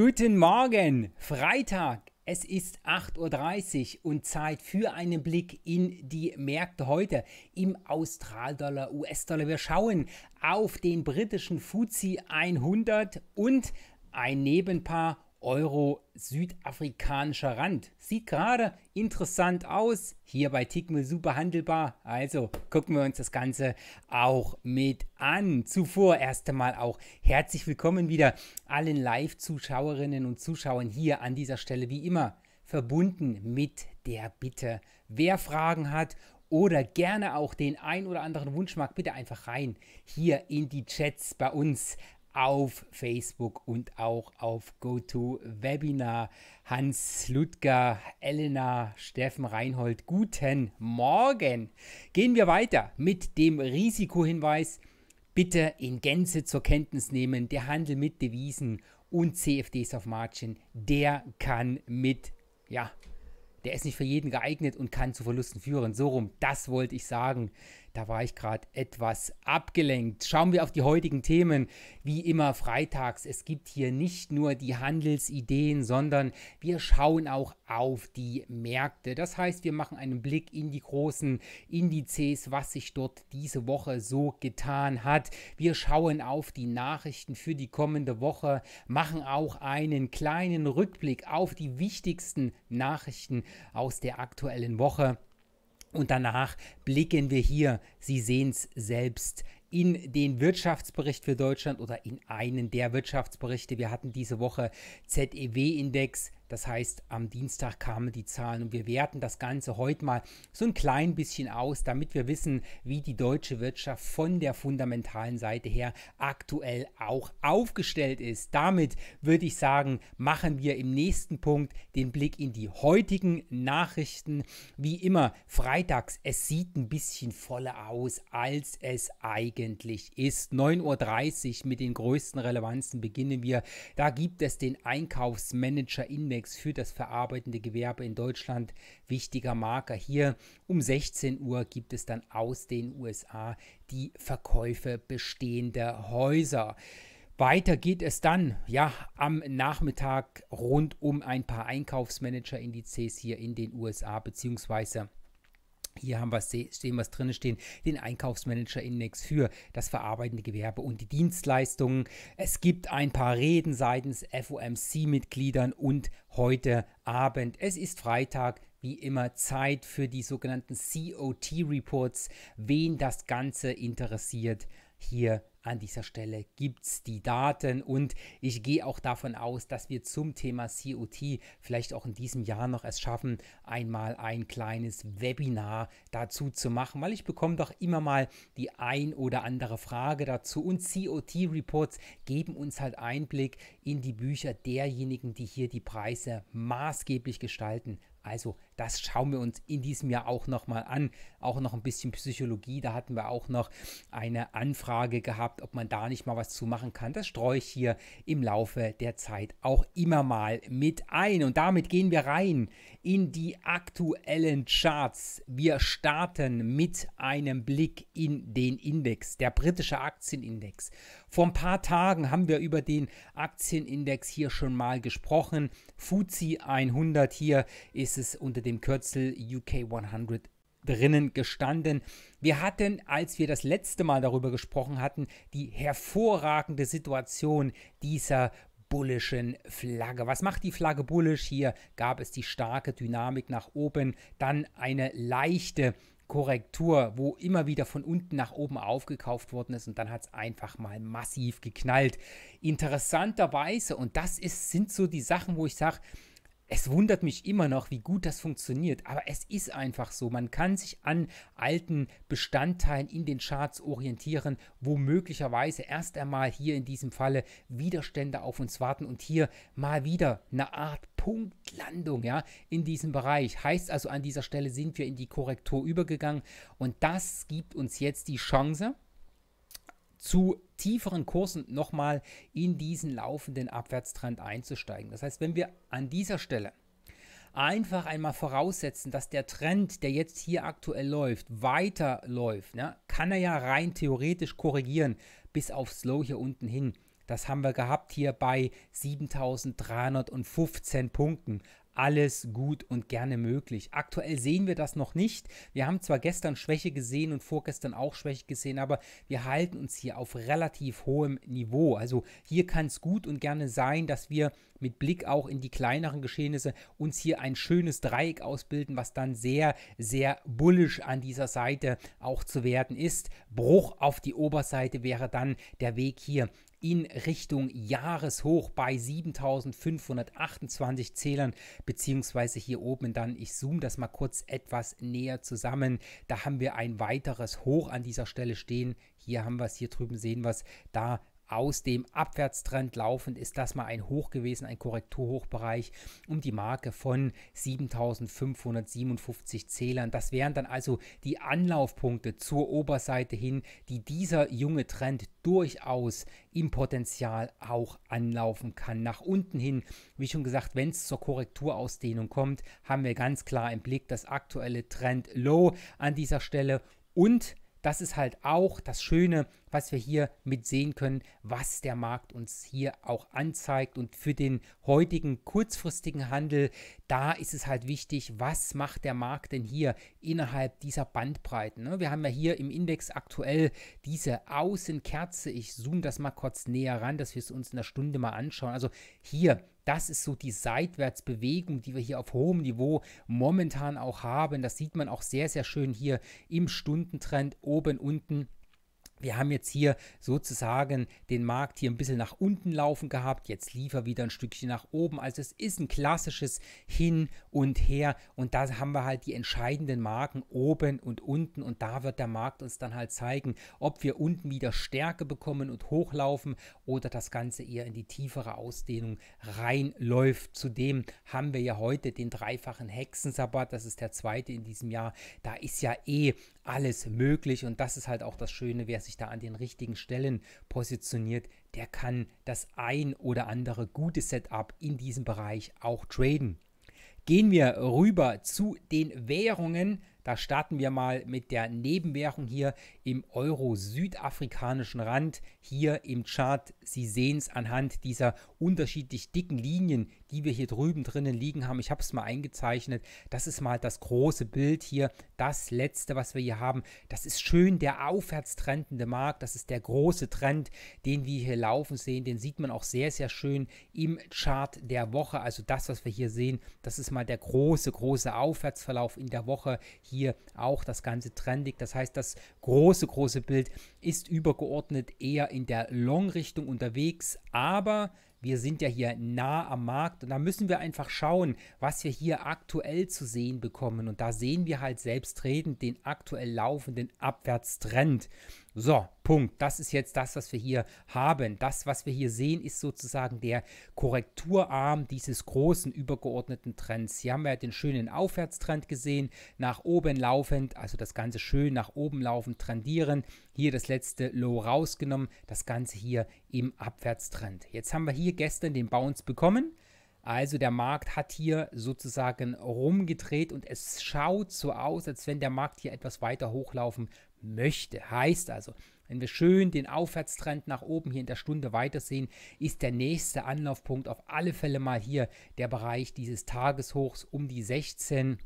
Guten Morgen, Freitag. Es ist 8.30 Uhr und Zeit für einen Blick in die Märkte heute im Australdollar, US-Dollar. Wir schauen auf den britischen FTSE 100 und ein Nebenpaar Euro südafrikanischer Rand. Sieht gerade interessant aus, hier bei Tickmill super handelbar. Also gucken wir uns das Ganze auch mit an. Zuvor erst einmal auch herzlich willkommen wieder allen Live-Zuschauerinnen und Zuschauern hier an dieser Stelle wie immer verbunden mit der Bitte, wer Fragen hat oder gerne auch den ein oder anderen Wunsch mag, bitte einfach rein hier in die Chats bei uns auf Facebook und auch auf GoToWebinar. Hans Ludger, Elena, Steffen Reinhold, guten Morgen. Gehen wir weiter mit dem Risikohinweis. Bitte in Gänze zur Kenntnis nehmen, der Handel mit Devisen und CFDs auf Margin, der kann mit, ja, der ist nicht für jeden geeignet und kann zu Verlusten führen. So rum, das wollte ich sagen. Da war ich gerade etwas abgelenkt. Schauen wir auf die heutigen Themen. Wie immer freitags. Es gibt hier nicht nur die Handelsideen, sondern wir schauen auch auf die Märkte. Das heißt, wir machen einen Blick in die großen Indizes, was sich dort diese Woche so getan hat. Wir schauen auf die Nachrichten für die kommende Woche, machen auch einen kleinen Rückblick auf die wichtigsten Nachrichten aus der aktuellen Woche. Und danach blicken wir hier, Sie sehen es selbst, in den Wirtschaftsbericht für Deutschland oder in einen der Wirtschaftsberichte. Wir hatten diese Woche ZEW-Index, das heißt, am Dienstag kamen die Zahlen und wir werten das Ganze heute mal so ein klein bisschen aus, damit wir wissen, wie die deutsche Wirtschaft von der fundamentalen Seite her aktuell auch aufgestellt ist. Damit würde ich sagen, machen wir im nächsten Punkt den Blick in die heutigen Nachrichten. Wie immer, freitags, es sieht ein bisschen voller aus, als es eigentlich ist. 9.30 Uhr mit den größten Relevanzen beginnen wir. Da gibt es den Einkaufsmanager-Index Index für das verarbeitende Gewerbe in Deutschland. Wichtiger Marker hier. Um 16 Uhr gibt es dann aus den USA die Verkäufe bestehender Häuser. Weiter geht es dann, ja, am Nachmittag rund um ein paar Einkaufsmanager-Indizes hier in den USA, beziehungsweise hier haben wir sehen, was drin stehen, den Einkaufsmanager-Index für das verarbeitende Gewerbe und die Dienstleistungen. Es gibt ein paar Reden seitens FOMC-Mitgliedern und heute Abend, es ist Freitag, wie immer Zeit für die sogenannten COT-Reports. Wen das Ganze interessiert, hier an dieser Stelle gibt es die Daten und ich gehe auch davon aus, dass wir zum Thema COT vielleicht auch in diesem Jahr noch es schaffen, einmal ein kleines Webinar dazu zu machen, weil ich bekomme doch immer mal die ein oder andere Frage dazu und COT-Reports geben uns halt Einblick in die Bücher derjenigen, die hier die Preise maßgeblich gestalten. Also das schauen wir uns in diesem Jahr auch nochmal an. Auch noch ein bisschen Psychologie. Da hatten wir auch noch eine Anfrage gehabt, ob man da nicht mal was zu machen kann. Das streue ich hier im Laufe der Zeit auch immer mal mit ein. Und damit gehen wir rein in die aktuellen Charts. Wir starten mit einem Blick in den Index, der britische Aktienindex. Vor ein paar Tagen haben wir über den Aktienindex hier schon mal gesprochen. FTSE 100 hier ist es unter dem dem Kürzel UK 100 drinnen gestanden. Wir hatten, als wir das letzte Mal darüber gesprochen hatten, die hervorragende Situation dieser bullischen Flagge. Was macht die Flagge bullisch? Hier gab es die starke Dynamik nach oben, dann eine leichte Korrektur, wo immer wieder von unten nach oben aufgekauft worden ist und dann hat es einfach mal massiv geknallt. Interessanterweise, und das ist, sind so die Sachen, wo ich sage, es wundert mich immer noch, wie gut das funktioniert, aber es ist einfach so. Man kann sich an alten Bestandteilen in den Charts orientieren, wo möglicherweise erst einmal hier in diesem Falle Widerstände auf uns warten und hier mal wieder eine Art Punktlandung ja, in diesem Bereich. Heißt also, an dieser Stelle sind wir in die Korrektur übergegangen und das gibt uns jetzt die Chance zu tieferen Kursen nochmal in diesen laufenden Abwärtstrend einzusteigen. Das heißt, wenn wir an dieser Stelle einfach einmal voraussetzen, dass der Trend, der jetzt hier aktuell läuft, weiterläuft, ne, kann er ja rein theoretisch korrigieren bis auf Slow hier unten hin. Das haben wir gehabt hier bei 7315 Punkten alles gut und gerne möglich. Aktuell sehen wir das noch nicht. Wir haben zwar gestern Schwäche gesehen und vorgestern auch Schwäche gesehen, aber wir halten uns hier auf relativ hohem Niveau. Also hier kann es gut und gerne sein, dass wir mit Blick auch in die kleineren Geschehnisse uns hier ein schönes Dreieck ausbilden, was dann sehr, sehr bullisch an dieser Seite auch zu werden ist. Bruch auf die Oberseite wäre dann der Weg hier in Richtung Jahreshoch bei 7528 Zählern, beziehungsweise hier oben dann, ich zoome das mal kurz etwas näher zusammen, da haben wir ein weiteres Hoch an dieser Stelle stehen. Hier haben wir es, hier drüben sehen wir es, da aus dem Abwärtstrend laufend ist das mal ein Hoch gewesen, ein Korrekturhochbereich um die Marke von 7557 Zählern. Das wären dann also die Anlaufpunkte zur Oberseite hin, die dieser junge Trend durchaus im Potenzial auch anlaufen kann. Nach unten hin, wie schon gesagt, wenn es zur Korrekturausdehnung kommt, haben wir ganz klar im Blick das aktuelle Trend Low an dieser Stelle und das ist halt auch das Schöne was wir hier mit sehen können, was der Markt uns hier auch anzeigt. Und für den heutigen kurzfristigen Handel, da ist es halt wichtig, was macht der Markt denn hier innerhalb dieser Bandbreiten. Ne? Wir haben ja hier im Index aktuell diese Außenkerze. Ich zoome das mal kurz näher ran, dass wir es uns in der Stunde mal anschauen. Also hier das ist so die Seitwärtsbewegung, die wir hier auf hohem Niveau momentan auch haben. Das sieht man auch sehr, sehr schön hier im Stundentrend oben, unten. Wir haben jetzt hier sozusagen den Markt hier ein bisschen nach unten laufen gehabt. Jetzt lief er wieder ein Stückchen nach oben. Also es ist ein klassisches Hin und Her. Und da haben wir halt die entscheidenden Marken oben und unten. Und da wird der Markt uns dann halt zeigen, ob wir unten wieder Stärke bekommen und hochlaufen oder das Ganze eher in die tiefere Ausdehnung reinläuft. Zudem haben wir ja heute den dreifachen Hexensabbat. Das ist der zweite in diesem Jahr. Da ist ja eh alles möglich und das ist halt auch das Schöne, wer sich da an den richtigen Stellen positioniert, der kann das ein oder andere gute Setup in diesem Bereich auch traden. Gehen wir rüber zu den Währungen. Da starten wir mal mit der Nebenwährung hier im Euro-Südafrikanischen Rand. Hier im Chart, Sie sehen es anhand dieser unterschiedlich dicken Linien, die wir hier drüben drinnen liegen haben. Ich habe es mal eingezeichnet. Das ist mal das große Bild hier. Das letzte, was wir hier haben, das ist schön der aufwärtstrendende Markt. Das ist der große Trend, den wir hier laufen sehen. Den sieht man auch sehr, sehr schön im Chart der Woche. Also das, was wir hier sehen, das ist mal der große, große Aufwärtsverlauf in der Woche. Hier hier auch das Ganze trendig. Das heißt, das große, große Bild ist übergeordnet eher in der Long-Richtung unterwegs, aber wir sind ja hier nah am Markt und da müssen wir einfach schauen, was wir hier aktuell zu sehen bekommen. Und da sehen wir halt selbstredend den aktuell laufenden Abwärtstrend. So, Punkt. Das ist jetzt das, was wir hier haben. Das, was wir hier sehen, ist sozusagen der Korrekturarm dieses großen übergeordneten Trends. Hier haben wir ja den schönen Aufwärtstrend gesehen, nach oben laufend, also das Ganze schön nach oben laufend trendieren. Hier das letzte Low rausgenommen, das Ganze hier im Abwärtstrend. Jetzt haben wir hier gestern den Bounce bekommen. Also der Markt hat hier sozusagen rumgedreht und es schaut so aus, als wenn der Markt hier etwas weiter hochlaufen möchte. Heißt also, wenn wir schön den Aufwärtstrend nach oben hier in der Stunde weitersehen, ist der nächste Anlaufpunkt auf alle Fälle mal hier der Bereich dieses Tageshochs um die 16.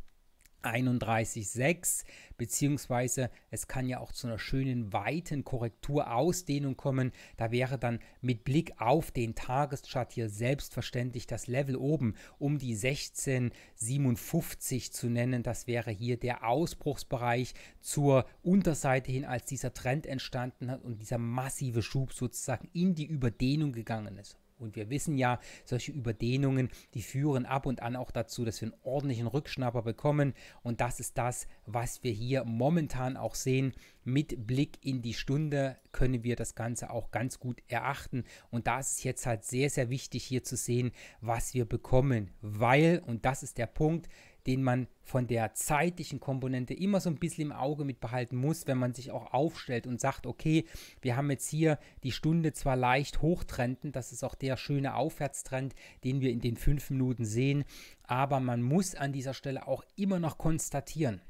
31,6, beziehungsweise es kann ja auch zu einer schönen weiten Korrekturausdehnung kommen. Da wäre dann mit Blick auf den Tageschart hier selbstverständlich das Level oben um die 16,57 zu nennen. Das wäre hier der Ausbruchsbereich zur Unterseite hin, als dieser Trend entstanden hat und dieser massive Schub sozusagen in die Überdehnung gegangen ist. Und wir wissen ja, solche Überdehnungen, die führen ab und an auch dazu, dass wir einen ordentlichen Rückschnapper bekommen. Und das ist das, was wir hier momentan auch sehen. Mit Blick in die Stunde können wir das Ganze auch ganz gut erachten. Und da ist es jetzt halt sehr, sehr wichtig hier zu sehen, was wir bekommen. Weil, und das ist der Punkt, den man von der zeitlichen Komponente immer so ein bisschen im Auge mitbehalten muss, wenn man sich auch aufstellt und sagt, okay, wir haben jetzt hier die Stunde zwar leicht hochtrenden, das ist auch der schöne Aufwärtstrend, den wir in den fünf Minuten sehen, aber man muss an dieser Stelle auch immer noch konstatieren,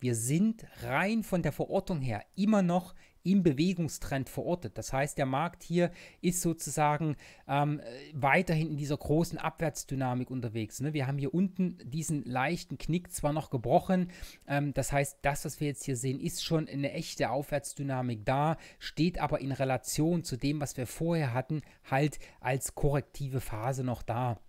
wir sind rein von der Verortung her immer noch im Bewegungstrend verortet. Das heißt, der Markt hier ist sozusagen ähm, äh, weiterhin in dieser großen Abwärtsdynamik unterwegs. Ne? Wir haben hier unten diesen leichten Knick zwar noch gebrochen, ähm, das heißt, das, was wir jetzt hier sehen, ist schon eine echte Aufwärtsdynamik da, steht aber in Relation zu dem, was wir vorher hatten, halt als korrektive Phase noch da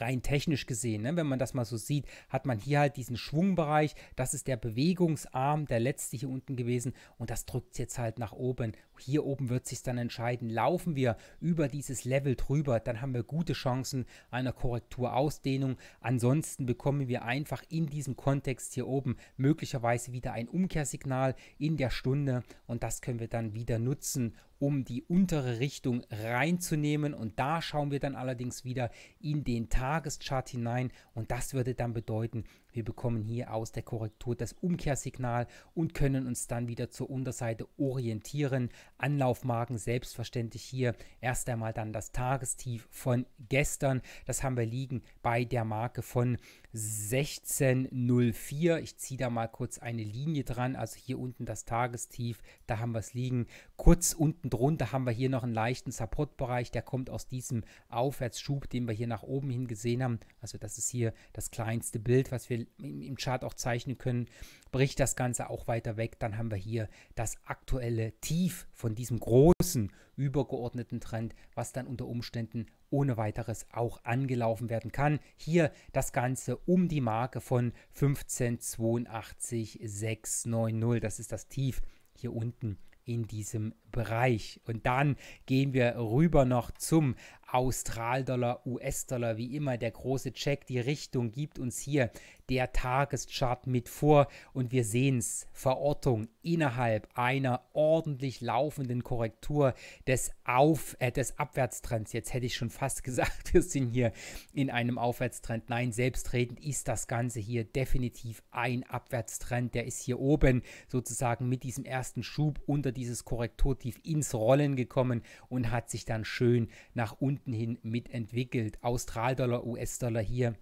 rein technisch gesehen, ne, wenn man das mal so sieht, hat man hier halt diesen Schwungbereich, das ist der Bewegungsarm, der letzte hier unten gewesen und das drückt jetzt halt nach oben. Hier oben wird sich dann entscheiden, laufen wir über dieses Level drüber, dann haben wir gute Chancen einer Korrekturausdehnung. Ansonsten bekommen wir einfach in diesem Kontext hier oben möglicherweise wieder ein Umkehrsignal in der Stunde und das können wir dann wieder nutzen, um die untere Richtung reinzunehmen. Und da schauen wir dann allerdings wieder in den Tageschart hinein. Und das würde dann bedeuten, wir bekommen hier aus der Korrektur das Umkehrsignal und können uns dann wieder zur Unterseite orientieren. Anlaufmarken selbstverständlich hier erst einmal dann das Tagestief von gestern. Das haben wir liegen bei der Marke von 1604. Ich ziehe da mal kurz eine Linie dran. Also hier unten das Tagestief, da haben wir es liegen. Kurz unten drunter haben wir hier noch einen leichten Supportbereich. Der kommt aus diesem Aufwärtsschub, den wir hier nach oben hin gesehen haben. Also das ist hier das kleinste Bild, was wir im Chart auch zeichnen können, bricht das Ganze auch weiter weg. Dann haben wir hier das aktuelle Tief von diesem großen übergeordneten Trend, was dann unter Umständen ohne weiteres auch angelaufen werden kann. Hier das Ganze um die Marke von 1582690. Das ist das Tief hier unten in diesem Bereich. Und dann gehen wir rüber noch zum Austral-Dollar, US-Dollar, wie immer der große Check, die Richtung gibt uns hier der Tageschart mit vor und wir sehen es, Verortung innerhalb einer ordentlich laufenden Korrektur des, Auf, äh, des Abwärtstrends. Jetzt hätte ich schon fast gesagt, wir sind hier in einem Aufwärtstrend. Nein, selbstredend ist das Ganze hier definitiv ein Abwärtstrend. Der ist hier oben sozusagen mit diesem ersten Schub unter dieses Korrekturtief ins Rollen gekommen und hat sich dann schön nach unten unten hin mitentwickelt. Australdollar, US-Dollar hier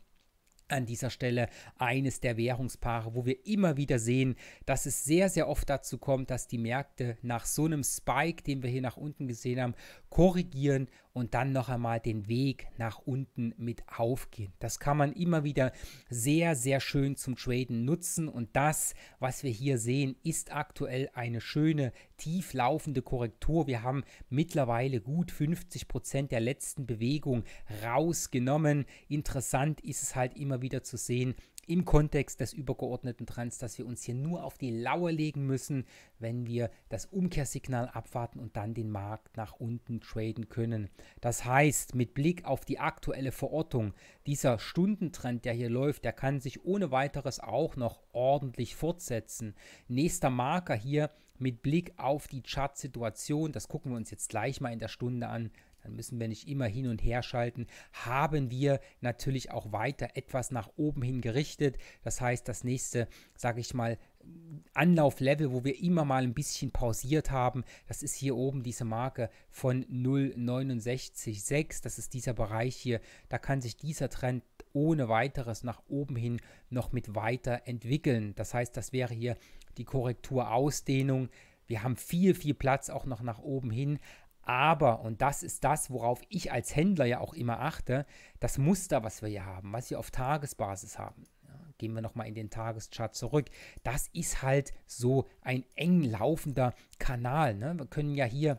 an dieser Stelle eines der Währungspaare, wo wir immer wieder sehen, dass es sehr, sehr oft dazu kommt, dass die Märkte nach so einem Spike, den wir hier nach unten gesehen haben, korrigieren und dann noch einmal den Weg nach unten mit aufgehen. Das kann man immer wieder sehr, sehr schön zum Traden nutzen und das, was wir hier sehen, ist aktuell eine schöne tief laufende Korrektur. Wir haben mittlerweile gut 50% Prozent der letzten Bewegung rausgenommen. Interessant ist es halt immer wieder zu sehen, im Kontext des übergeordneten Trends, dass wir uns hier nur auf die Lauer legen müssen, wenn wir das Umkehrsignal abwarten und dann den Markt nach unten traden können. Das heißt, mit Blick auf die aktuelle Verortung, dieser Stundentrend, der hier läuft, der kann sich ohne weiteres auch noch ordentlich fortsetzen. Nächster Marker hier mit Blick auf die Chart-Situation, das gucken wir uns jetzt gleich mal in der Stunde an, dann müssen wir nicht immer hin und her schalten, haben wir natürlich auch weiter etwas nach oben hin gerichtet. Das heißt, das nächste, sage ich mal, Anlauflevel, wo wir immer mal ein bisschen pausiert haben, das ist hier oben diese Marke von 0,69,6. Das ist dieser Bereich hier. Da kann sich dieser Trend ohne weiteres nach oben hin noch mit weiter entwickeln. Das heißt, das wäre hier die Korrekturausdehnung. Wir haben viel, viel Platz auch noch nach oben hin, aber, und das ist das, worauf ich als Händler ja auch immer achte, das Muster, was wir hier haben, was wir auf Tagesbasis haben. Ja, gehen wir nochmal in den Tageschart zurück. Das ist halt so ein eng laufender Kanal. Ne? Wir können ja hier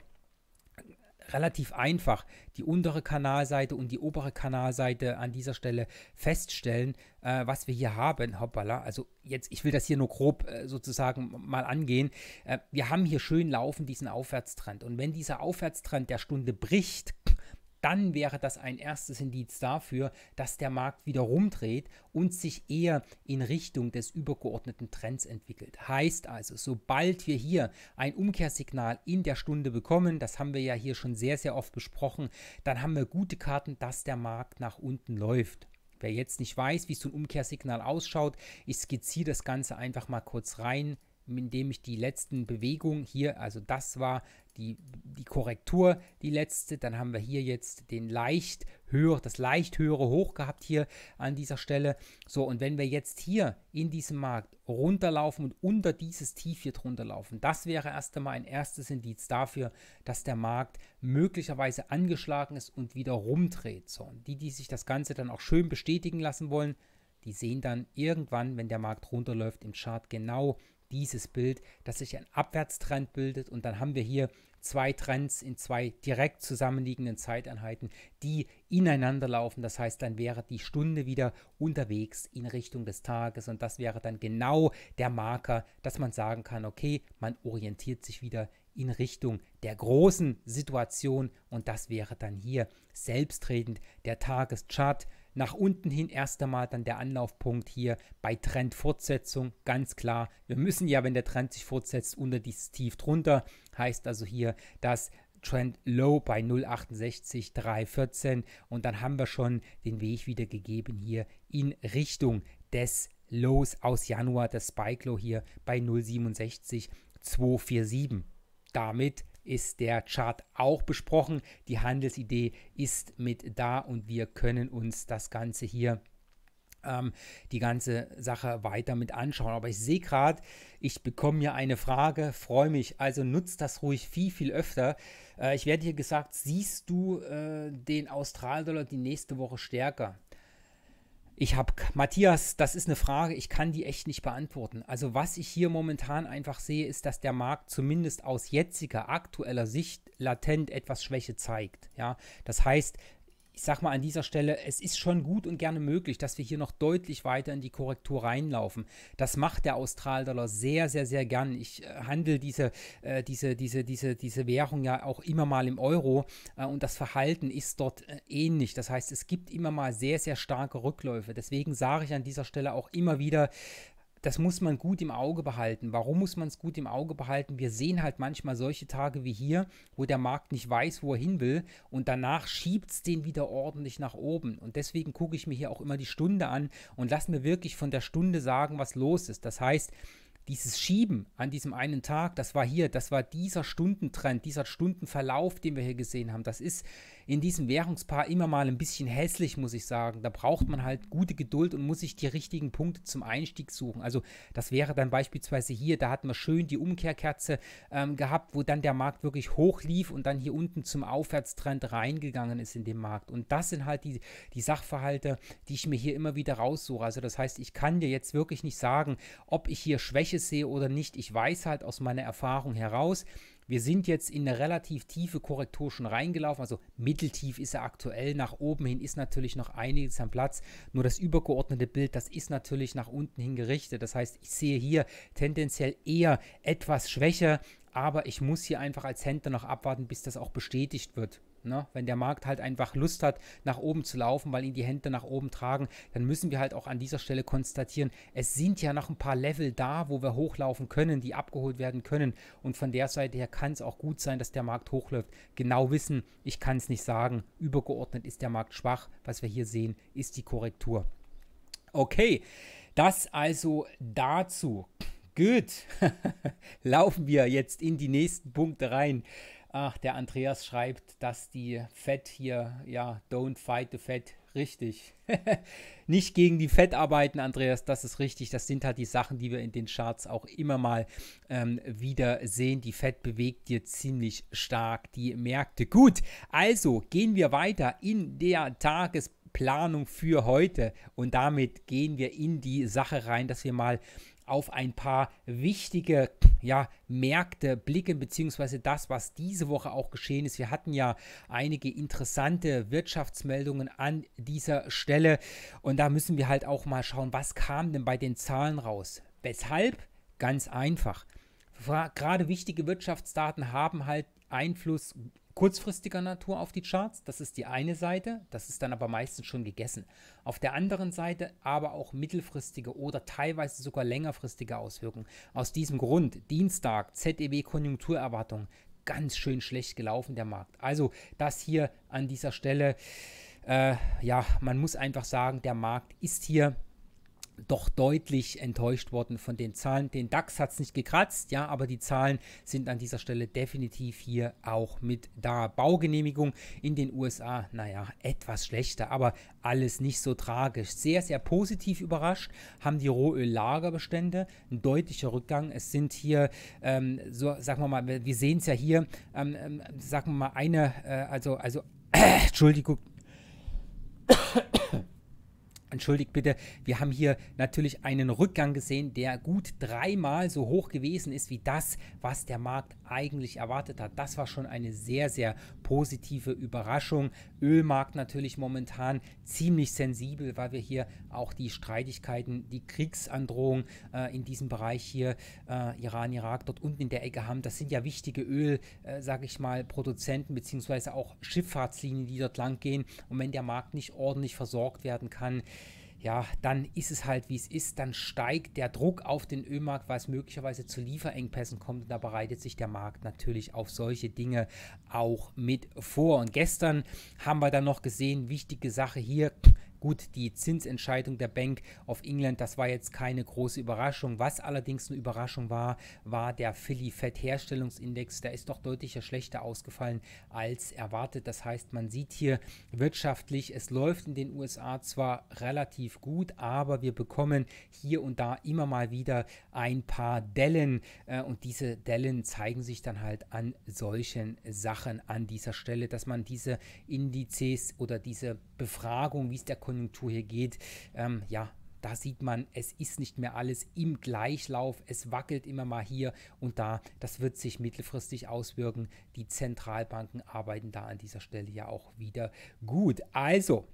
relativ einfach die untere Kanalseite und die obere Kanalseite an dieser Stelle feststellen, äh, was wir hier haben. Hoppala, also jetzt, ich will das hier nur grob äh, sozusagen mal angehen. Äh, wir haben hier schön laufend diesen Aufwärtstrend und wenn dieser Aufwärtstrend der Stunde bricht, dann wäre das ein erstes Indiz dafür, dass der Markt wieder rumdreht und sich eher in Richtung des übergeordneten Trends entwickelt. Heißt also, sobald wir hier ein Umkehrsignal in der Stunde bekommen, das haben wir ja hier schon sehr, sehr oft besprochen, dann haben wir gute Karten, dass der Markt nach unten läuft. Wer jetzt nicht weiß, wie so ein Umkehrsignal ausschaut, ich skizziere das Ganze einfach mal kurz rein indem ich die letzten Bewegungen hier, also das war die, die Korrektur, die letzte. Dann haben wir hier jetzt den leicht höher, das leicht höhere Hoch gehabt hier an dieser Stelle. So, und wenn wir jetzt hier in diesem Markt runterlaufen und unter dieses Tief hier drunter laufen, das wäre erst einmal ein erstes Indiz dafür, dass der Markt möglicherweise angeschlagen ist und wieder rumdreht. So, und die, die sich das Ganze dann auch schön bestätigen lassen wollen, die sehen dann irgendwann, wenn der Markt runterläuft im Chart genau dieses Bild, dass sich ein Abwärtstrend bildet und dann haben wir hier zwei Trends in zwei direkt zusammenliegenden Zeiteinheiten, die ineinander laufen. Das heißt, dann wäre die Stunde wieder unterwegs in Richtung des Tages und das wäre dann genau der Marker, dass man sagen kann, okay, man orientiert sich wieder in Richtung der großen Situation und das wäre dann hier selbstredend der Tageschart nach unten hin erst einmal dann der Anlaufpunkt hier bei Trendfortsetzung. Ganz klar, wir müssen ja, wenn der Trend sich fortsetzt, unter dieses Tief drunter. Heißt also hier, das Trend Low bei 0,68, 3,14 und dann haben wir schon den Weg wieder gegeben hier in Richtung des Lows aus Januar, das Spike Low hier bei 0,67, 247. Damit ist der Chart auch besprochen. Die Handelsidee ist mit da und wir können uns das Ganze hier ähm, die ganze Sache weiter mit anschauen. Aber ich sehe gerade, ich bekomme ja eine Frage, freue mich. Also nutzt das ruhig viel, viel öfter. Äh, ich werde hier gesagt, siehst du äh, den Australdollar die nächste Woche stärker? Ich habe, Matthias, das ist eine Frage, ich kann die echt nicht beantworten. Also was ich hier momentan einfach sehe, ist, dass der Markt zumindest aus jetziger, aktueller Sicht latent etwas Schwäche zeigt. Ja, das heißt, ich sag mal an dieser Stelle, es ist schon gut und gerne möglich, dass wir hier noch deutlich weiter in die Korrektur reinlaufen. Das macht der Austral-Dollar sehr, sehr, sehr gern. Ich äh, handle diese, äh, diese, diese, diese, diese Währung ja auch immer mal im Euro äh, und das Verhalten ist dort äh, ähnlich. Das heißt, es gibt immer mal sehr, sehr starke Rückläufe. Deswegen sage ich an dieser Stelle auch immer wieder, das muss man gut im Auge behalten. Warum muss man es gut im Auge behalten? Wir sehen halt manchmal solche Tage wie hier, wo der Markt nicht weiß, wo er hin will und danach schiebt es den wieder ordentlich nach oben. Und deswegen gucke ich mir hier auch immer die Stunde an und lasse mir wirklich von der Stunde sagen, was los ist. Das heißt, dieses Schieben an diesem einen Tag, das war hier, das war dieser Stundentrend, dieser Stundenverlauf, den wir hier gesehen haben. Das ist in diesem Währungspaar immer mal ein bisschen hässlich, muss ich sagen. Da braucht man halt gute Geduld und muss sich die richtigen Punkte zum Einstieg suchen. Also das wäre dann beispielsweise hier, da hat man schön die Umkehrkerze ähm, gehabt, wo dann der Markt wirklich hoch lief und dann hier unten zum Aufwärtstrend reingegangen ist in dem Markt. Und das sind halt die, die Sachverhalte, die ich mir hier immer wieder raussuche. Also das heißt, ich kann dir jetzt wirklich nicht sagen, ob ich hier Schwäche sehe oder nicht. Ich weiß halt aus meiner Erfahrung heraus, wir sind jetzt in eine relativ tiefe Korrektur schon reingelaufen, also mitteltief ist er aktuell. Nach oben hin ist natürlich noch einiges am Platz. Nur das übergeordnete Bild, das ist natürlich nach unten hin gerichtet. Das heißt, ich sehe hier tendenziell eher etwas schwächer, aber ich muss hier einfach als Händler noch abwarten, bis das auch bestätigt wird. Ne? Wenn der Markt halt einfach Lust hat, nach oben zu laufen, weil ihn die Hände nach oben tragen, dann müssen wir halt auch an dieser Stelle konstatieren, es sind ja noch ein paar Level da, wo wir hochlaufen können, die abgeholt werden können. Und von der Seite her kann es auch gut sein, dass der Markt hochläuft. Genau wissen, ich kann es nicht sagen. Übergeordnet ist der Markt schwach. Was wir hier sehen, ist die Korrektur. Okay, das also dazu. Gut, laufen wir jetzt in die nächsten Punkte rein. Ach, der Andreas schreibt, dass die Fett hier, ja, don't fight the Fett, richtig. Nicht gegen die Fett arbeiten, Andreas, das ist richtig. Das sind halt die Sachen, die wir in den Charts auch immer mal ähm, wieder sehen. Die Fett bewegt hier ziemlich stark die Märkte. Gut, also gehen wir weiter in der Tagesplanung für heute. Und damit gehen wir in die Sache rein, dass wir mal auf ein paar wichtige ja, Märkte blicken, beziehungsweise das, was diese Woche auch geschehen ist. Wir hatten ja einige interessante Wirtschaftsmeldungen an dieser Stelle und da müssen wir halt auch mal schauen, was kam denn bei den Zahlen raus. Weshalb? Ganz einfach. Gerade wichtige Wirtschaftsdaten haben halt Einfluss kurzfristiger Natur auf die Charts. Das ist die eine Seite, das ist dann aber meistens schon gegessen. Auf der anderen Seite aber auch mittelfristige oder teilweise sogar längerfristige Auswirkungen. Aus diesem Grund Dienstag ZEW Konjunkturerwartung ganz schön schlecht gelaufen der Markt. Also das hier an dieser Stelle, äh, ja, man muss einfach sagen, der Markt ist hier doch deutlich enttäuscht worden von den Zahlen. Den DAX hat es nicht gekratzt, ja, aber die Zahlen sind an dieser Stelle definitiv hier auch mit da. Baugenehmigung in den USA, naja, etwas schlechter, aber alles nicht so tragisch. Sehr, sehr positiv überrascht haben die Rohöllagerbestände, ein deutlicher Rückgang. Es sind hier, ähm, so, sagen wir mal, wir sehen es ja hier, ähm, ähm, sagen wir mal, eine, äh, also, also, Entschuldigung. Entschuldigt bitte, wir haben hier natürlich einen Rückgang gesehen, der gut dreimal so hoch gewesen ist wie das, was der Markt eigentlich erwartet hat. Das war schon eine sehr, sehr positive Überraschung. Ölmarkt natürlich momentan ziemlich sensibel, weil wir hier auch die Streitigkeiten, die Kriegsandrohung äh, in diesem Bereich hier, äh, Iran, Irak, dort unten in der Ecke haben. Das sind ja wichtige Öl, äh, sage ich mal, Produzenten beziehungsweise auch Schifffahrtslinien, die dort lang gehen. Und wenn der Markt nicht ordentlich versorgt werden kann, ja, dann ist es halt, wie es ist. Dann steigt der Druck auf den Ölmarkt, weil es möglicherweise zu Lieferengpässen kommt. Und da bereitet sich der Markt natürlich auf solche Dinge auch mit vor. Und gestern haben wir dann noch gesehen, wichtige Sache hier, Gut, die Zinsentscheidung der Bank auf England, das war jetzt keine große Überraschung. Was allerdings eine Überraschung war, war der Philly Fed Herstellungsindex. Der ist doch deutlich schlechter ausgefallen als erwartet. Das heißt, man sieht hier wirtschaftlich, es läuft in den USA zwar relativ gut, aber wir bekommen hier und da immer mal wieder ein paar Dellen. Äh, und diese Dellen zeigen sich dann halt an solchen Sachen an dieser Stelle, dass man diese Indizes oder diese Befragung, wie es der Kon Konjunktur hier geht, ähm, ja, da sieht man, es ist nicht mehr alles im Gleichlauf, es wackelt immer mal hier und da. Das wird sich mittelfristig auswirken. Die Zentralbanken arbeiten da an dieser Stelle ja auch wieder gut. Also,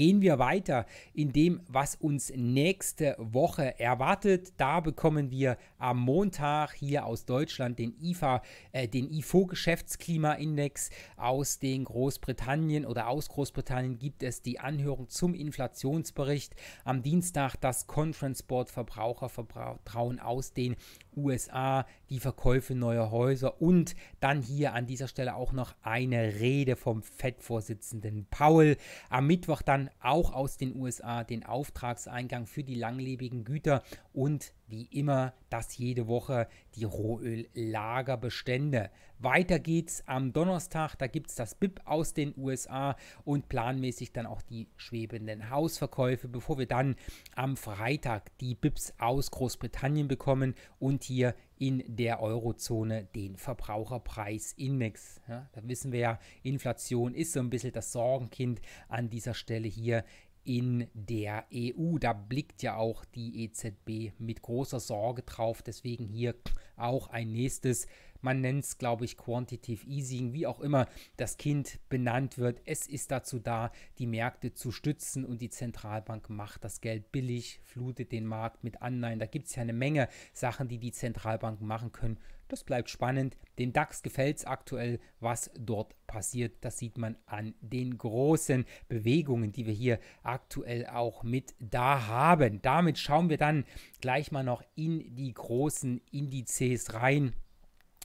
gehen wir weiter in dem, was uns nächste Woche erwartet. Da bekommen wir am Montag hier aus Deutschland den IFA, äh, den IFO-Geschäftsklimaindex aus den Großbritannien oder aus Großbritannien gibt es die Anhörung zum Inflationsbericht. Am Dienstag das Conference Board Verbrauchervertrauen aus den USA, die Verkäufe neuer Häuser und dann hier an dieser Stelle auch noch eine Rede vom FED-Vorsitzenden Powell. Am Mittwoch dann auch aus den USA den Auftragseingang für die langlebigen Güter und wie immer das jede Woche die Rohöllagerbestände. Weiter geht's am Donnerstag, da gibt es das BIP aus den USA und planmäßig dann auch die schwebenden Hausverkäufe, bevor wir dann am Freitag die BIPs aus Großbritannien bekommen und hier in der Eurozone den Verbraucherpreisindex. Ja, da wissen wir ja, Inflation ist so ein bisschen das Sorgenkind an dieser Stelle hier in der EU. Da blickt ja auch die EZB mit großer Sorge drauf. Deswegen hier auch ein nächstes man nennt es, glaube ich, Quantitative Easing, wie auch immer das Kind benannt wird. Es ist dazu da, die Märkte zu stützen und die Zentralbank macht das Geld billig, flutet den Markt mit Anleihen. Da gibt es ja eine Menge Sachen, die die Zentralbanken machen können. Das bleibt spannend. Den DAX gefällt es aktuell, was dort passiert. Das sieht man an den großen Bewegungen, die wir hier aktuell auch mit da haben. Damit schauen wir dann gleich mal noch in die großen Indizes rein.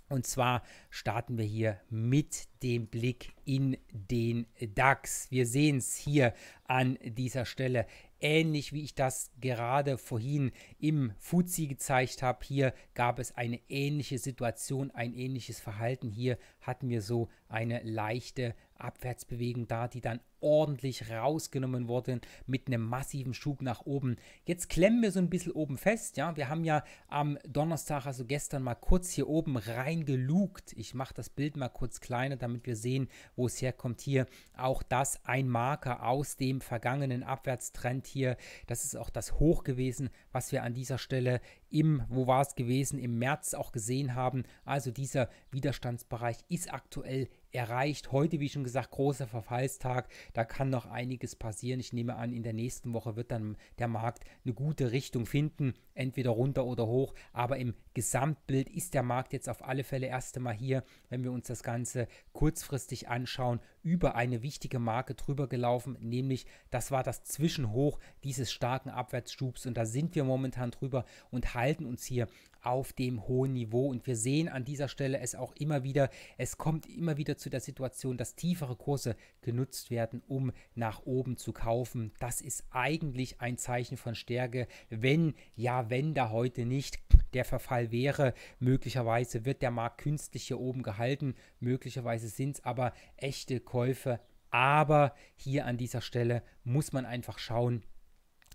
Und zwar starten wir hier mit dem Blick in den DAX. Wir sehen es hier an dieser Stelle ähnlich wie ich das gerade vorhin im Fuzzi gezeigt habe. Hier gab es eine ähnliche Situation, ein ähnliches Verhalten. Hier hatten wir so eine leichte Abwärtsbewegung da, die dann ordentlich rausgenommen wurde mit einem massiven Schub nach oben. Jetzt klemmen wir so ein bisschen oben fest, ja, wir haben ja am Donnerstag, also gestern mal kurz hier oben reingelugt. Ich mache das Bild mal kurz kleiner, damit wir sehen, wo es herkommt hier. Auch das ein Marker aus dem vergangenen Abwärtstrend hier, das ist auch das Hoch gewesen, was wir an dieser Stelle im, wo war es gewesen, im März auch gesehen haben. Also dieser Widerstandsbereich ist aktuell erreicht. Heute, wie schon gesagt, großer Verfallstag. Da kann noch einiges passieren. Ich nehme an, in der nächsten Woche wird dann der Markt eine gute Richtung finden, entweder runter oder hoch. Aber im Gesamtbild ist der Markt jetzt auf alle Fälle erst einmal hier, wenn wir uns das Ganze kurzfristig anschauen, über eine wichtige Marke drüber gelaufen, nämlich das war das Zwischenhoch dieses starken Abwärtsschubs. Und da sind wir momentan drüber und halten uns hier auf dem hohen Niveau. Und wir sehen an dieser Stelle es auch immer wieder. Es kommt immer wieder zu der Situation, dass tiefere Kurse genutzt werden, um nach oben zu kaufen. Das ist eigentlich ein Zeichen von Stärke. Wenn, ja, wenn da heute nicht der Verfall wäre, möglicherweise wird der Markt künstlich hier oben gehalten. Möglicherweise sind es aber echte Käufe. Aber hier an dieser Stelle muss man einfach schauen,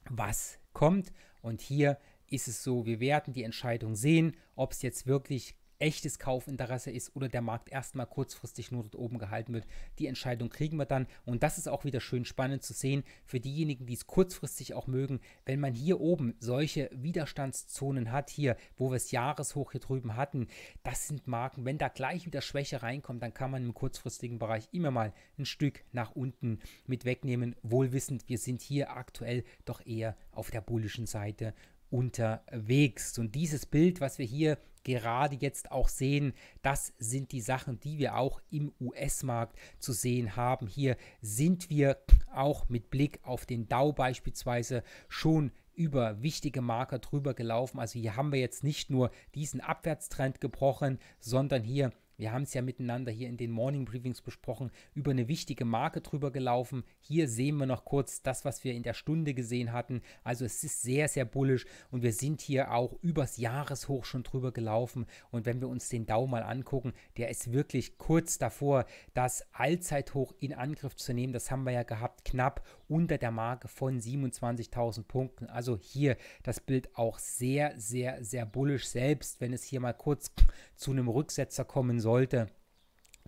was kommt. Und hier ist es so, wir werden die Entscheidung sehen, ob es jetzt wirklich echtes Kaufinteresse ist oder der Markt erstmal kurzfristig nur dort oben gehalten wird. Die Entscheidung kriegen wir dann und das ist auch wieder schön spannend zu sehen für diejenigen, die es kurzfristig auch mögen, wenn man hier oben solche Widerstandszonen hat, hier, wo wir es Jahreshoch hier drüben hatten, das sind Marken, wenn da gleich wieder Schwäche reinkommt, dann kann man im kurzfristigen Bereich immer mal ein Stück nach unten mit wegnehmen, wohlwissend, wir sind hier aktuell doch eher auf der bullischen Seite unterwegs. Und dieses Bild, was wir hier gerade jetzt auch sehen, das sind die Sachen, die wir auch im US-Markt zu sehen haben. Hier sind wir auch mit Blick auf den Dow beispielsweise schon über wichtige Marker drüber gelaufen. Also hier haben wir jetzt nicht nur diesen Abwärtstrend gebrochen, sondern hier wir haben es ja miteinander hier in den Morning Briefings besprochen, über eine wichtige Marke drüber gelaufen. Hier sehen wir noch kurz das, was wir in der Stunde gesehen hatten. Also es ist sehr, sehr bullisch und wir sind hier auch übers Jahreshoch schon drüber gelaufen. Und wenn wir uns den Dow mal angucken, der ist wirklich kurz davor, das Allzeithoch in Angriff zu nehmen. Das haben wir ja gehabt, knapp unter der Marke von 27.000 Punkten. Also hier das Bild auch sehr, sehr, sehr bullisch, selbst wenn es hier mal kurz zu einem Rücksetzer kommen soll sollte.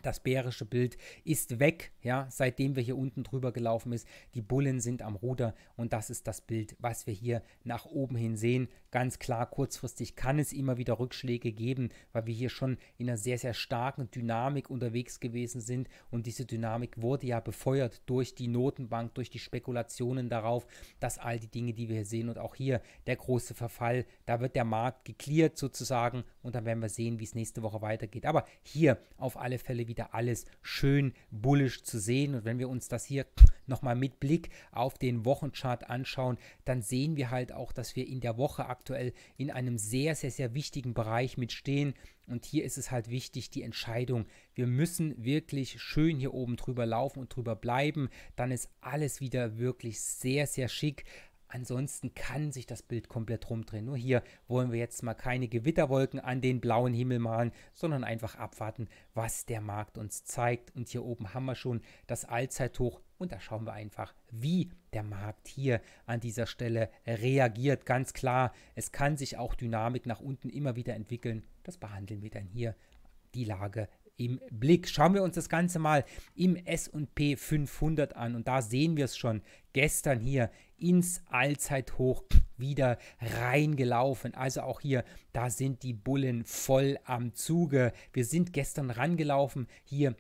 Das bärische Bild ist weg, ja, seitdem wir hier unten drüber gelaufen ist. Die Bullen sind am Ruder und das ist das Bild, was wir hier nach oben hin sehen. Ganz klar, kurzfristig kann es immer wieder Rückschläge geben, weil wir hier schon in einer sehr, sehr starken Dynamik unterwegs gewesen sind und diese Dynamik wurde ja befeuert durch die Notenbank, durch die Spekulationen darauf, dass all die Dinge, die wir hier sehen und auch hier der große Verfall, da wird der Markt geklärt sozusagen und dann werden wir sehen, wie es nächste Woche weitergeht. Aber hier auf alle Fälle wieder alles schön bullisch zu sehen und wenn wir uns das hier nochmal mit Blick auf den Wochenchart anschauen, dann sehen wir halt auch, dass wir in der Woche aktuell aktuell in einem sehr, sehr, sehr wichtigen Bereich mit stehen. Und hier ist es halt wichtig, die Entscheidung. Wir müssen wirklich schön hier oben drüber laufen und drüber bleiben. Dann ist alles wieder wirklich sehr, sehr schick. Ansonsten kann sich das Bild komplett rumdrehen. Nur hier wollen wir jetzt mal keine Gewitterwolken an den blauen Himmel malen, sondern einfach abwarten, was der Markt uns zeigt. Und hier oben haben wir schon das Allzeithoch und da schauen wir einfach, wie der Markt hier an dieser Stelle reagiert. Ganz klar, es kann sich auch Dynamik nach unten immer wieder entwickeln. Das behandeln wir dann hier die Lage im Blick. Schauen wir uns das Ganze mal im SP 500 an und da sehen wir es schon gestern hier ins Allzeithoch wieder reingelaufen. Also auch hier, da sind die Bullen voll am Zuge. Wir sind gestern rangelaufen, hier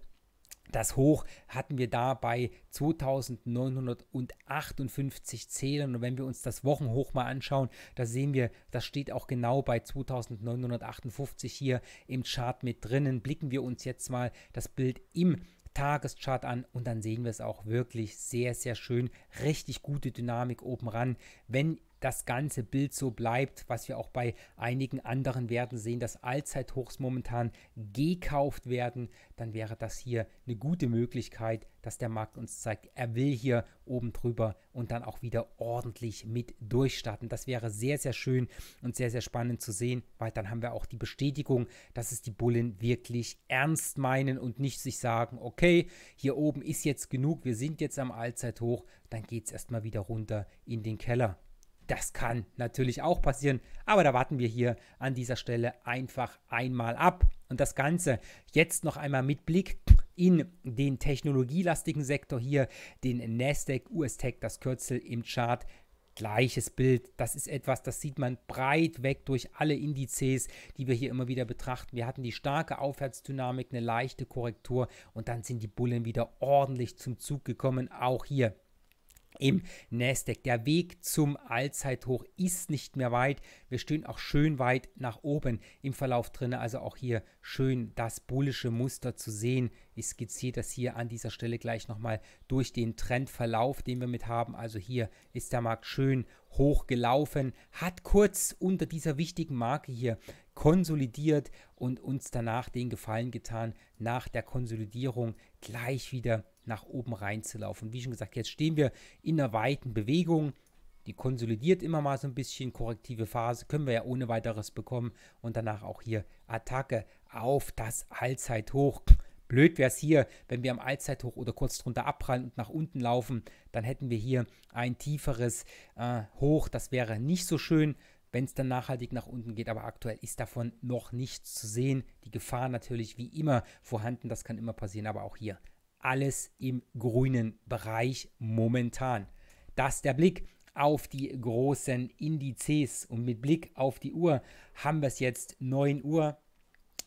das Hoch hatten wir da bei 2958 Zählern. Und wenn wir uns das Wochenhoch mal anschauen, da sehen wir, das steht auch genau bei 2958 hier im Chart mit drinnen. Blicken wir uns jetzt mal das Bild im Tageschart an und dann sehen wir es auch wirklich sehr, sehr schön. Richtig gute Dynamik oben ran. Wenn das ganze Bild so bleibt, was wir auch bei einigen anderen Werten sehen, dass Allzeithochs momentan gekauft werden, dann wäre das hier eine gute Möglichkeit, dass der Markt uns zeigt, er will hier oben drüber und dann auch wieder ordentlich mit durchstarten. Das wäre sehr, sehr schön und sehr, sehr spannend zu sehen, weil dann haben wir auch die Bestätigung, dass es die Bullen wirklich ernst meinen und nicht sich sagen, okay, hier oben ist jetzt genug, wir sind jetzt am Allzeithoch, dann geht es erstmal wieder runter in den Keller. Das kann natürlich auch passieren, aber da warten wir hier an dieser Stelle einfach einmal ab. Und das Ganze jetzt noch einmal mit Blick in den technologielastigen Sektor hier, den Nasdaq US-Tech, das Kürzel im Chart gleiches Bild. Das ist etwas, das sieht man breit weg durch alle Indizes, die wir hier immer wieder betrachten. Wir hatten die starke Aufwärtsdynamik, eine leichte Korrektur und dann sind die Bullen wieder ordentlich zum Zug gekommen. Auch hier im Nasdaq. Der Weg zum Allzeithoch ist nicht mehr weit. Wir stehen auch schön weit nach oben im Verlauf drin. Also auch hier schön das bullische Muster zu sehen. Ich skizziere das hier an dieser Stelle gleich nochmal durch den Trendverlauf, den wir mit haben. Also hier ist der Markt schön hochgelaufen, hat kurz unter dieser wichtigen Marke hier konsolidiert und uns danach den Gefallen getan, nach der Konsolidierung gleich wieder nach oben reinzulaufen. Und wie schon gesagt, jetzt stehen wir in einer weiten Bewegung. Die konsolidiert immer mal so ein bisschen. Korrektive Phase können wir ja ohne weiteres bekommen. Und danach auch hier Attacke auf das Allzeithoch. Blöd wäre es hier, wenn wir am Allzeithoch oder kurz drunter abprallen und nach unten laufen, dann hätten wir hier ein tieferes äh, Hoch. Das wäre nicht so schön, wenn es dann nachhaltig nach unten geht. Aber aktuell ist davon noch nichts zu sehen. Die Gefahr natürlich wie immer vorhanden. Das kann immer passieren, aber auch hier alles im grünen Bereich momentan. Das der Blick auf die großen Indizes und mit Blick auf die Uhr haben wir es jetzt 9 Uhr.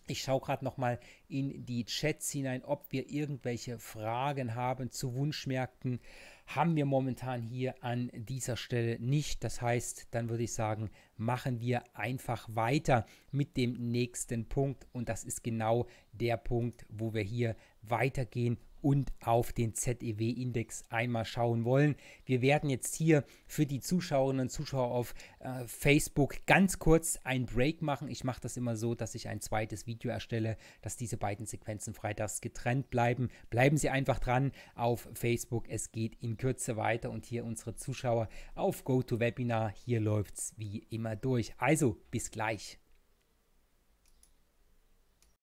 Ich schaue gerade nochmal in die Chats hinein, ob wir irgendwelche Fragen haben zu Wunschmärkten. Haben wir momentan hier an dieser Stelle nicht. Das heißt, dann würde ich sagen, machen wir einfach weiter mit dem nächsten Punkt. Und das ist genau der Punkt, wo wir hier weitergehen und auf den ZEW-Index einmal schauen wollen. Wir werden jetzt hier für die Zuschauerinnen und Zuschauer auf äh, Facebook ganz kurz einen Break machen. Ich mache das immer so, dass ich ein zweites Video erstelle, dass diese beiden Sequenzen freitags getrennt bleiben. Bleiben Sie einfach dran auf Facebook. Es geht in Kürze weiter und hier unsere Zuschauer auf GoToWebinar. Hier läuft es wie immer durch. Also bis gleich.